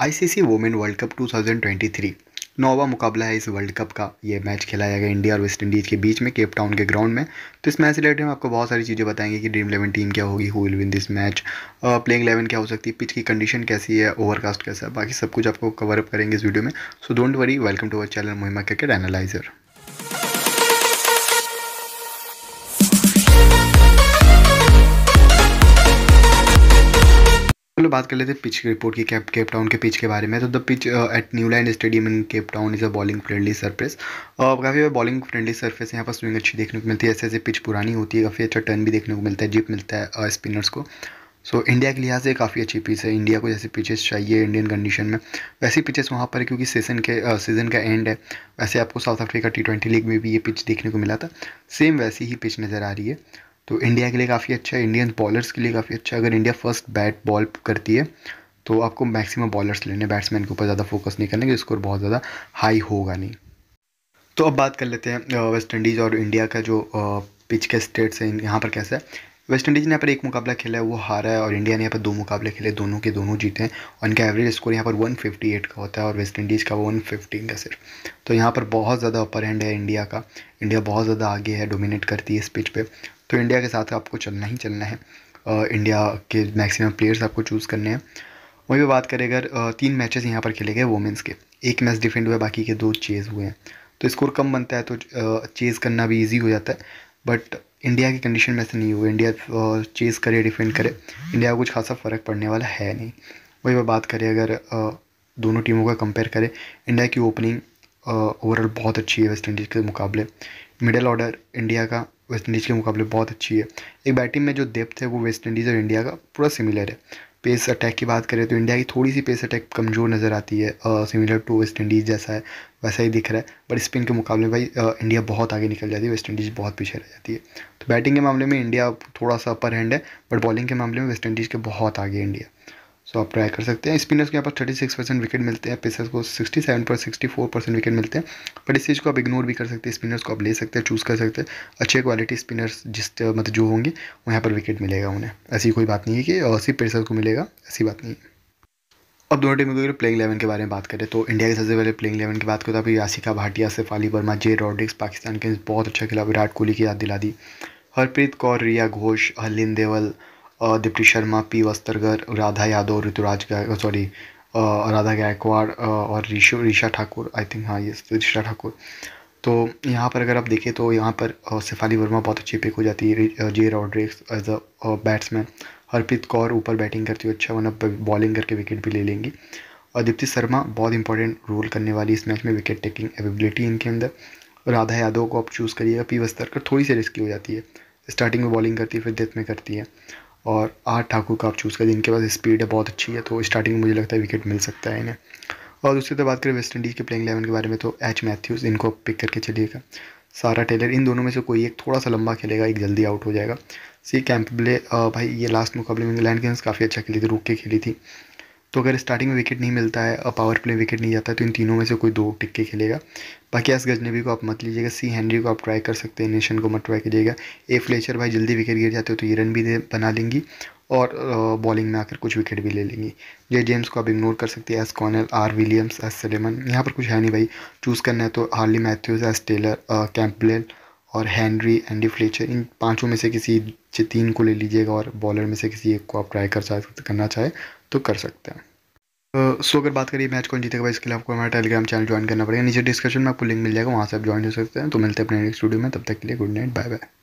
ICC women world cup 2023 नौवा मुकाबला है इस वर्ल्ड कप का ये मैच खेला जाएगा इंडिया और वेस्ट इंडीज़ के बीच में केप टाउन के ग्राउंड में तो इस मैच रिलेटेड हम आपको बहुत सारी चीज़ें बताएंगे कि ड्रीम इलेवन टीम क्या होगी who will win this match playing eleven क्या हो सकती है पिच की कंडीशन कैसी है ओवरकास्ट कैसा है बाकी सब कुछ आपको कवर अप करेंगे इस वीडियो में so don't worry welcome to our channel Mohima cricket analyser चलो बात कर लेते हैं पिच रिपोर्ट की कैप केप टाउन के पिच के बारे में तो the pitch at Newland stadium in Cape Town is a bowling friendly surface और काफ़ी बॉलिंग फ्रेंडली सर्फेस यहाँ पर स्विंग अच्छी देखने को मिलती है ऐसे ऐसे पिच पुरानी होती है काफ़ी अच्छा टर्न भी देखने को मिलता है जिप मिलता है स्पिनर्स uh, को सो so, इंडिया के लिहाज से काफ़ी अच्छी पिच है इंडिया को जैसे पिचेस चाहिए इंडियन कंडीशन में वैसी पिचेस वहाँ पर है क्योंकि सीजन के सीज़न uh, का एंड है वैसे आपको South Africa T twenty league में भी ये पिच देखने को मिला था सेम वैसी ही पिच नज़र आ रही है तो इंडिया के लिए काफ़ी अच्छा है इंडियन बॉलर्स के लिए काफ़ी अच्छा है अगर इंडिया फर्स्ट बैट बॉल करती है तो आपको मैक्सिमम बॉलर्स लेने बैट्समैन के ऊपर ज़्यादा फोकस नहीं करना कि स्कोर बहुत ज़्यादा हाई होगा नहीं तो अब बात कर लेते हैं वेस्ट इंडीज़ और इंडिया का जो पिच के स्टेट्स हैं यहाँ पर कैसा है वेस्ट इंडीज़ ने यहाँ पर एक मुकाबला खेला है वो हारा है और इंडिया ने यहाँ पर दो मुकाबले खेले दोनों के दोनों जीते हैं और इनका एवरेज स्कोर यहाँ पर 158 का होता है और वेस्ट इंडीज़ का वो 115 का सिर्फ तो यहाँ पर बहुत ज़्यादा अपर हैंड है इंडिया का इंडिया बहुत ज़्यादा आगे है डोमिनेट करती है इस पिच पर तो इंडिया के साथ आपको चलना ही चलना है इंडिया के मैक्सिमम प्लेयर्स आपको चूज़ करने हैं वहीं पर बात करें अगर तीन मैचेस यहाँ पर खेले गए वोमेंस के एक मैच डिफेंड हुआ बाकी के दो चेज़ हुए हैं तो स्कोर कम बनता है तो चेज़ करना भी ईजी हो जाता है बट इंडिया की कंडीशन में ऐसे नहीं हुए इंडिया चेज़ करे डिफेंड करे इंडिया को कुछ खासा फ़र्क पड़ने वाला है नहीं वही पर बात करें अगर दोनों टीमों का कंपेयर करें इंडिया की ओपनिंग ओवरऑल बहुत अच्छी है वेस्ट इंडीज़ के मुकाबले मिडल ऑर्डर इंडिया का वेस्ट इंडीज़ के मुकाबले बहुत अच्छी है एक बैटिंग में जो डेप्थ है वो वेस्ट इंडीज़ और इंडिया का पूरा सिमिलर है पेस अटैक की बात करें तो इंडिया की थोड़ी सी पेस अटैक कमज़ोर नज़र आती है सिमिलर टू वेस्ट इंडीज़ जैसा है वैसा ही दिख रहा है बट स्पिन के मुकाबले भाई आ, इंडिया बहुत आगे निकल जाती है वेस्ट इंडीज़ बहुत पीछे रह जाती है तो बैटिंग के मामले में इंडिया थोड़ा सा अपर हैंड है बट बॉलिंग के मामले में वेस्ट इंडीज़ के बहुत आगे इंडिया सो आप ट्राई कर सकते हैं स्पिनर्स के यहाँ पर थर्टी सिक्स परसेंट विकेट मिलते हैं पेसर्स को सिक्सटी सेवन पर सिक्सटी फोर परसेंट विकेट मिलते हैं बट इस चीज़ को आप इग्नोर भी कर सकते हैं स्पिनर्स को आप ले सकते हैं चूज़ कर सकते हैं अच्छे क्वालिटी स्पिनर्स जिस मतलब जो होंगे वहाँ पर विकेट मिलेगा उन्हें ऐसी कोई बात नहीं है कि सिर्फ पेसर्स को मिलेगा ऐसी बात नहीं है अब दोनों टीमों अगर प्लेइंग इलेवन के बारे में बात करें तो इंडिया के सबसे पहले प्लेइंग इलेवन की बात करें तो अभी यासिका भाटिया सिर्फ अली वर्मा जे रॉड्रिक्स पाकिस्तान के बहुत अच्छा खिला विराट कोहली की याद दिला दी हरप्रीत कौर रिया घोष हलिन देवल दीप्ति शर्मा पी वस्त्रगर राधा यादव ऋतुराज गाय सॉरी राधा गायकवाड़ और ऋषु ऋषा ठाकुर आई थिंक हाँ ये ऋषा ठाकुर तो यहाँ पर अगर आप देखें तो यहाँ पर शिफाली वर्मा बहुत अच्छी पिक हो जाती है J Rodrigues as a batsman Harpreet Kaur ऊपर बैटिंग करती हुई अच्छा वरना मतलब बॉलिंग करके विकेट भी ले लेंगी और दीप्ति शर्मा बहुत इंपॉर्टेंट रोल करने वाली इस मैच में विकेट टेकिंग एबिलिटी इनके अंदर राधा यादव को आप चूज़ करिएगा पी वस्तर कर थोड़ी सी रिस्की हो जाती है स्टार्टिंग में बॉलिंग करती है फिर डेथ में करती है और आर ठाकुर का आप चूज़ करें जिनके पास स्पीड है बहुत अच्छी है तो स्टार्टिंग में मुझे लगता है विकेट मिल सकता है इन्हें और दूसरी तो बात करें वेस्ट इंडीज़ के प्लेइंग इलेवन के बारे में तो एच मैथ्यूज़ इनको पिक करके चलिएगा सारा टेलर इन दोनों में से कोई एक थोड़ा सा लंबा खेलेगा एक जल्दी आउट हो जाएगा सी कैंपबले भाई ये लास्ट मुकाबले में इंग्लैंड के काफ़ी अच्छा खेली थी रुक के खेली थी तो अगर स्टार्टिंग में विकेट नहीं मिलता है और पावर प्ले विकेट नहीं जाता है तो इन तीनों में से कोई दो टिक्के खेलेगा बाकी एस गजनबी को आप मत लीजिएगा सी हेनरी को आप ट्राई कर सकते हैं नेशन को मत ट्राई कीजिएगा ए फ्लेचर भाई जल्दी विकेट गिर जाते हो तो ये रन भी बना लेंगी और बॉलिंग में आकर कुछ विकेट भी ले लेंगी जे जेम्स को आप इग्नोर कर सकते हैं S Connell R Williams S Selman यहाँ पर कुछ है नहीं भाई चूज़ करना है तो Hayley Matthews S Taylor Campbelle और हैंनरी एंडी फ्लेचर इन पांचों में से किसी तीन को ले लीजिएगा और बॉलर में से किसी एक को आप ट्राई कर सकते करना चाहे तो कर सकते हैं सो अगर बात करिए मैच कौन जीतेगा इसके लिए आपको हमारा टेलीग्राम चैनल ज्वाइन करना पड़ेगा नीचे डिस्क्रिप्शन में आपको लिंक मिल जाएगा वहाँ से आप ज्वाइन हो सकते हैं तो मिलते हैं अपने नेक्स्ट स्टूडियो में तब तक के लिए गुड नाइट बाय बाय